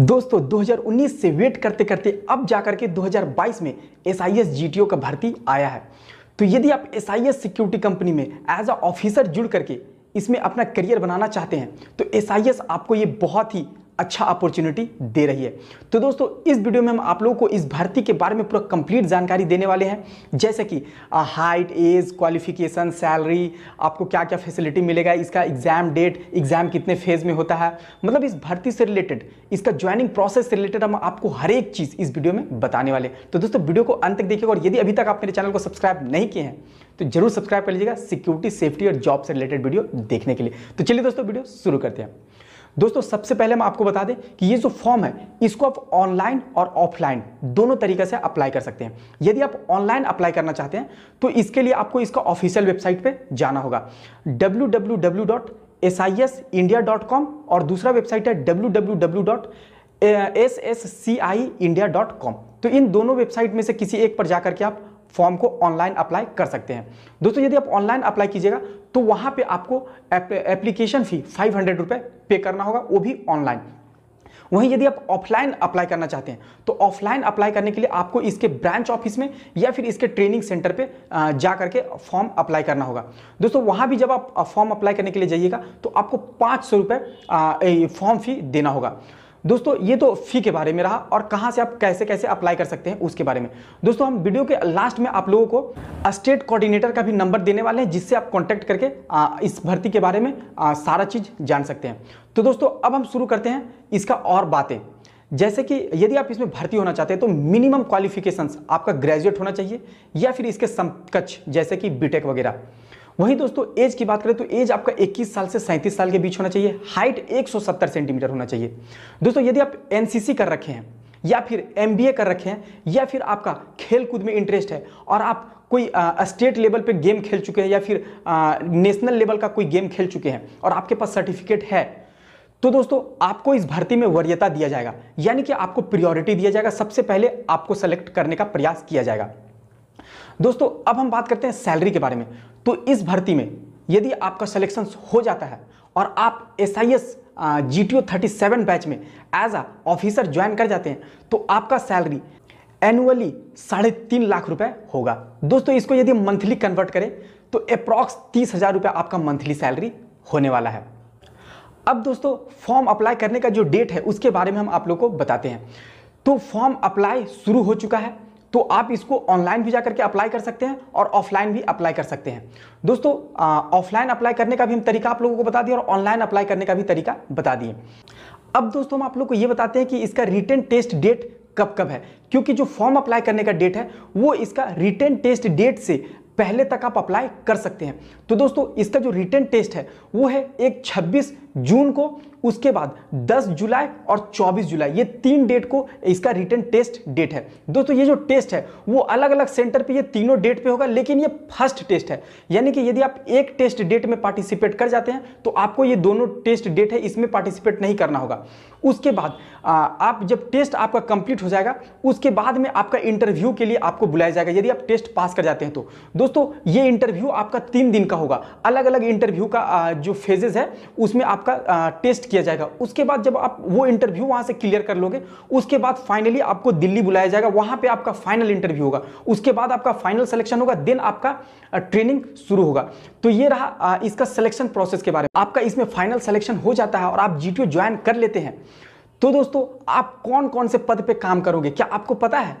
दोस्तों 2019 से वेट करते करते अब जाकर के 2022 में एस आई एस जी का भर्ती आया है तो यदि आप S I S security company में एज अ ऑफिसर जुड़ करके इसमें अपना करियर बनाना चाहते हैं तो एस आई एस आपको ये बहुत ही अच्छा अपॉर्चुनिटी दे रही है तो दोस्तों इस वीडियो में हम आप लोगों को इस भर्ती के बारे में पूरा कंप्लीट जानकारी देने वाले हैं जैसे कि हाइट एज क्वालिफिकेशन सैलरी आपको क्या क्या फैसिलिटी मिलेगा इसका एग्जाम डेट एग्जाम कितने फेज में होता है मतलब इस भर्ती से रिलेटेड इसका ज्वाइनिंग प्रोसेस से रिलेटेड हम आपको हर एक चीज़ इस वीडियो में बताने वाले तो दोस्तों वीडियो को अंत तक देखिएगा और यदि अभी तक आप मेरे चैनल को सब्सक्राइब नहीं किए हैं तो जरूर सब्सक्राइब कर लीजिएगा सिक्योरिटी सेफ्टी और जॉब से रिलेटेड वीडियो देखने के लिए तो चलिए दोस्तों वीडियो शुरू करते हैं दोस्तों सबसे पहले हम आपको बता दें कि ये जो फॉर्म है इसको आप ऑनलाइन और ऑफलाइन दोनों तरीके से अप्लाई कर सकते हैं यदि आप ऑनलाइन अप्लाई करना चाहते हैं तो इसके लिए आपको इसका ऑफिशियल वेबसाइट पर जाना होगा W W W dot S I S India dot com और दूसरा वेबसाइट है W W W dot S S C I India dot com तो इन दोनों वेबसाइट में से किसी एक पर जाकर के आप फॉर्म को ऑनलाइन अप्लाई कर सकते हैं दोस्तों यदि आप ऑनलाइन अप्लाई कीजिएगा तो वहाँ पे आपको एप्लीकेशन फी फाइव हंड्रेड रुपये पे करना होगा वो भी ऑनलाइन वहीं यदि आप ऑफलाइन अप्लाई करना चाहते हैं तो ऑफलाइन अप्लाई करने के लिए आपको इसके ब्रांच ऑफिस में या फिर इसके ट्रेनिंग सेंटर पे जा करके फॉर्म अप्लाई करना होगा दोस्तों वहाँ भी जब आप फॉर्म अप्लाई करने के लिए जाइएगा तो आपको पाँच सौ रुपये फॉर्म फी देना होगा दोस्तों ये तो फी के बारे में रहा और कहाँ से आप कैसे कैसे अप्लाई कर सकते हैं उसके बारे में दोस्तों हम वीडियो के लास्ट में आप लोगों को स्टेट कोऑर्डिनेटर का भी नंबर देने वाले हैं जिससे आप कॉन्टैक्ट करके इस भर्ती के बारे में सारा चीज़ जान सकते हैं तो दोस्तों अब हम शुरू करते हैं इसका और बातें जैसे कि यदि आप इसमें भर्ती होना चाहते हैं तो मिनिमम क्वालिफिकेशन आपका ग्रेजुएट होना चाहिए या फिर इसके समकक्ष जैसे कि बीटेक वगैरह वहीं दोस्तों एज की बात करें तो एज आपका 21 साल से 37 साल के बीच होना चाहिए हाइट 170 सेंटीमीटर होना चाहिए दोस्तों यदि आप एनसीसी कर रखे हैं या फिर एम कर रखे हैं या फिर आपका खेल कूद में इंटरेस्ट है और आप कोई स्टेट लेवल पे गेम खेल चुके हैं या फिर आ, नेशनल लेवल का कोई गेम खेल चुके हैं और आपके पास सर्टिफिकेट है तो दोस्तों आपको इस भर्ती में वरीयता दिया जाएगा यानी कि आपको प्रियोरिटी दिया जाएगा सबसे पहले आपको सेलेक्ट करने का प्रयास किया जाएगा दोस्तों अब हम बात करते हैं सैलरी के बारे में तो इस भर्ती में यदि आपका सिलेक्शन हो जाता है और आप S I S G T O thirty seven batch में एज अ ऑफिसर ज्वाइन कर जाते हैं तो आपका सैलरी एनुअली साढ़े तीन लाख रुपए होगा दोस्तों इसको यदि मंथली कन्वर्ट करें तो अप्रॉक्स तीस हज़ार रुपये आपका मंथली सैलरी होने वाला है अब दोस्तों फॉर्म अप्लाई करने का जो डेट है उसके बारे में हम आप लोग को बताते हैं तो फॉर्म अप्लाई शुरू हो चुका है तो आप इसको ऑनलाइन भी जाकर के अप्लाई कर सकते हैं और ऑफलाइन भी अप्लाई कर सकते हैं दोस्तों ऑफलाइन अप्लाई करने का भी हम तरीका आप लोगों को बता दिए और ऑनलाइन अप्लाई करने का भी तरीका बता दिए अब दोस्तों हम आप लोग को ये बताते हैं कि इसका रिटर्न टेस्ट डेट कब कब है क्योंकि जो फॉर्म अप्लाई करने का डेट है वो इसका रिटर्न टेस्ट डेट से पहले तक आप अप्लाई कर सकते हैं तो दोस्तों इसका जो रिटर्न टेस्ट है वो है एक छब्बीस जून को उसके बाद 10 जुलाई और 24 जुलाई ये तीन डेट को इसका रिटर्न टेस्ट डेट है दोस्तों ये जो टेस्ट है वो अलग अलग सेंटर पे ये तीनों डेट पे होगा लेकिन ये फर्स्ट टेस्ट है यानी कि यदि आप एक टेस्ट डेट में पार्टिसिपेट कर जाते हैं तो आपको ये दोनों टेस्ट डेट है इसमें पार्टिसिपेट नहीं करना होगा उसके बाद आ, आप जब टेस्ट आपका कंप्लीट हो जाएगा उसके बाद में आपका इंटरव्यू के लिए आपको बुलाया जाएगा यदि आप टेस्ट पास कर जाते हैं तो दोस्तों ये इंटरव्यू आपका तीन दिन का होगा अलग अलग इंटरव्यू का जो फेजेज है उसमें आप आपका टेस्ट किया जाएगा उसके बाद जब आप वो इंटरव्यू वहां से क्लियर कर लोगे उसके बाद फाइनली आपको दिल्ली बुलाया जाएगा वहां पे आपका फाइनल इंटरव्यू होगा उसके बाद आपका फाइनल सिलेक्शन होगा देन आपका ट्रेनिंग शुरू होगा तो ये रहा इसका सिलेक्शन प्रोसेस के बारे में आपका इसमें फाइनल सिलेक्शन हो जाता है और आप जी ज्वाइन कर लेते हैं तो दोस्तों आप कौन कौन से पद पर काम करोगे क्या आपको पता है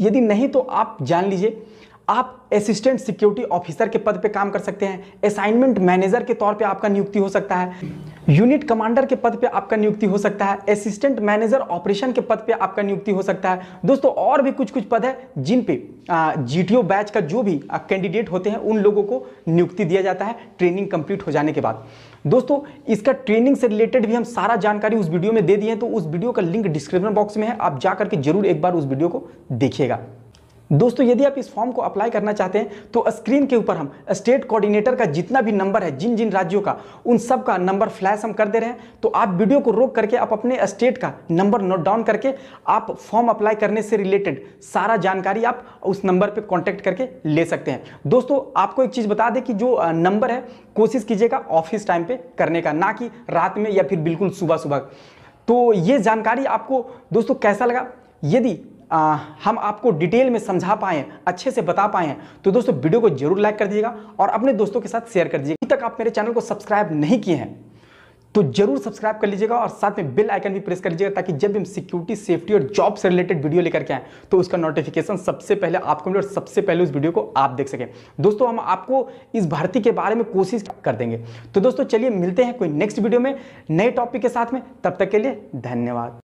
यदि नहीं तो आप जान लीजिए आप असिस्टेंट सिक्योरिटी ऑफिसर के पद पे काम कर सकते हैं असाइनमेंट मैनेजर के तौर पे आपका नियुक्ति हो सकता है यूनिट कमांडर के पद पे आपका नियुक्ति हो सकता है असिस्टेंट मैनेजर ऑपरेशन के पद पे आपका नियुक्ति हो सकता है दोस्तों और भी कुछ कुछ पद है जिन पे जीटीओ बैच का जो भी कैंडिडेट होते हैं उन लोगों को नियुक्ति दिया जाता है ट्रेनिंग कंप्लीट हो जाने के बाद दोस्तों इसका ट्रेनिंग से रिलेटेड भी हम सारा जानकारी उस वीडियो में दे दिए हैं तो उस वीडियो का लिंक डिस्क्रिप्शन बॉक्स में है आप जा करके जरूर एक बार उस वीडियो को देखिएगा दोस्तों यदि आप इस फॉर्म को अप्लाई करना चाहते हैं तो स्क्रीन के ऊपर हम स्टेट कोऑर्डिनेटर का जितना भी नंबर है जिन जिन राज्यों का उन सब का नंबर फ्लैश हम कर दे रहे हैं तो आप वीडियो को रोक करके आप अपने स्टेट का नंबर नोट डाउन करके आप फॉर्म अप्लाई करने से रिलेटेड सारा जानकारी आप उस नंबर पर कॉन्टैक्ट करके ले सकते हैं दोस्तों आपको एक चीज़ बता दें कि जो नंबर है कोशिश कीजिएगा ऑफिस टाइम पर करने का ना कि रात में या फिर बिल्कुल सुबह सुबह तो ये जानकारी आपको दोस्तों कैसा लगा यदि आ, हम आपको डिटेल में समझा पाएँ अच्छे से बता पाएँ तो दोस्तों वीडियो को जरूर लाइक कर दीजिएगा और अपने दोस्तों के साथ शेयर कर दीजिएगा अभी तक आप मेरे चैनल को सब्सक्राइब नहीं किए हैं तो जरूर सब्सक्राइब कर लीजिएगा और साथ में बेल आइकन भी प्रेस कर लीजिएगा ताकि जब हम सिक्योरिटी सेफ्टी और जॉब से रिलेटेड वीडियो लेकर के आएँ तो उसका नोटिफिकेशन सबसे पहले आपको मिले और सबसे पहले उस वीडियो को आप देख सकें दोस्तों हम आपको इस भर्ती के बारे में कोशिश कर देंगे तो दोस्तों चलिए मिलते हैं कोई नेक्स्ट वीडियो में नए टॉपिक के साथ में तब तक के लिए धन्यवाद